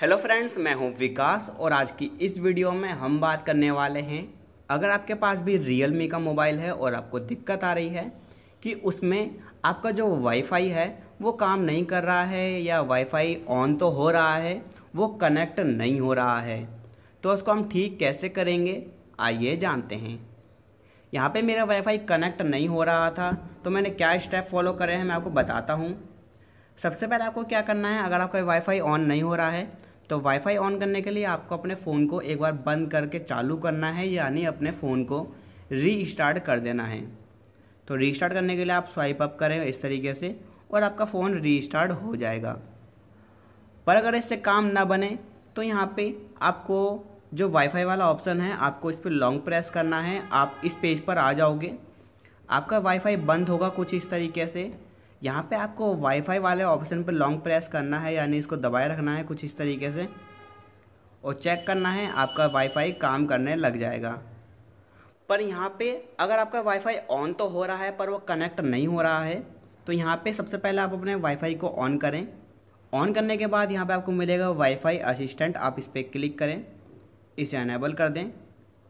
hello friends मैं हूं विकास और आज की इस वीडियो में हम बात करने वाले हैं अगर आपके पास भी रियल मी का मोबाइल है और आपको दिक्कत आ रही है कि उसमें आपका जो वाईफाई है वो काम नहीं कर रहा है या वाईफाई ऑन तो हो रहा है वो कनेक्ट नहीं हो रहा है तो उसको हम ठीक कैसे करेंगे आइए जानते हैं यहाँ पे मेरा वाईफाई कनेक्ट नहीं हो रहा था तो मैंने क्या स्टेप फॉलो करे हैं मैं आपको बताता हूँ सबसे पहले आपको क्या करना है अगर आपका वाईफाई ऑन नहीं हो रहा है तो वाईफाई ऑन करने के लिए आपको अपने फ़ोन को एक बार बंद करके चालू करना है यानी अपने फ़ोन को रीस्टार्ट कर देना है तो रीस्टार्ट करने के लिए आप स्वाइप अप करें इस तरीके से और आपका फ़ोन रीस्टार्ट हो जाएगा पर अगर इससे काम ना बने तो यहाँ पे आपको जो वाईफाई वाला ऑप्शन है आपको इस पर लॉन्ग प्रेस करना है आप इस पेज पर आ जाओगे आपका वाईफाई बंद होगा कुछ इस तरीके से यहाँ पे आपको वाईफाई वाले ऑप्शन पर लॉन्ग प्रेस करना है यानी इसको दबाए रखना है कुछ इस तरीके से और चेक करना है आपका वाईफाई काम करने लग जाएगा पर यहाँ पे अगर आपका वाईफाई ऑन तो हो रहा है पर वो कनेक्ट नहीं हो रहा है तो यहाँ पे सबसे पहले आप अपने वाईफाई को ऑन करें ऑन करने के बाद यहाँ पे आपको मिलेगा वाईफाई असिस्टेंट आप इस पर क्लिक करें इसे अनेबल कर दें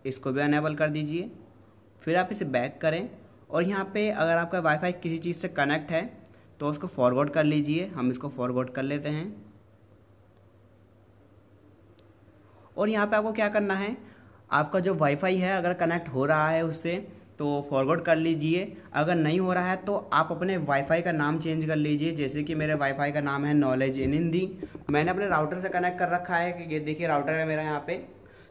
इसको भी अनेबल कर दीजिए फिर आप इसे बैक करें और यहाँ पे अगर आपका वाईफाई किसी चीज़ से कनेक्ट है तो उसको फॉरवर्ड कर लीजिए हम इसको फॉरवर्ड कर लेते हैं और यहाँ पे आपको क्या करना है आपका जो वाईफाई है अगर कनेक्ट हो रहा है उससे तो फॉरवर्ड कर लीजिए अगर नहीं हो रहा है तो आप अपने वाईफाई का नाम चेंज कर लीजिए जैसे कि मेरे वाईफाई का नाम है नॉलेज इन हिंदी मैंने अपने राउटर से कनेक्ट कर रखा है कि ये देखिए राउटर है मेरा यहाँ पे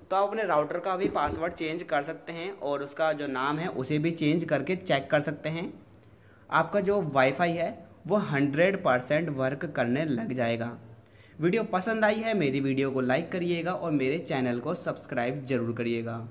तो आप अपने राउटर का भी पासवर्ड चेंज कर सकते हैं और उसका जो नाम है उसे भी चेंज करके चेक कर सकते हैं आपका जो वाईफाई है वो हंड्रेड परसेंट वर्क करने लग जाएगा वीडियो पसंद आई है मेरी वीडियो को लाइक करिएगा और मेरे चैनल को सब्सक्राइब जरूर करिएगा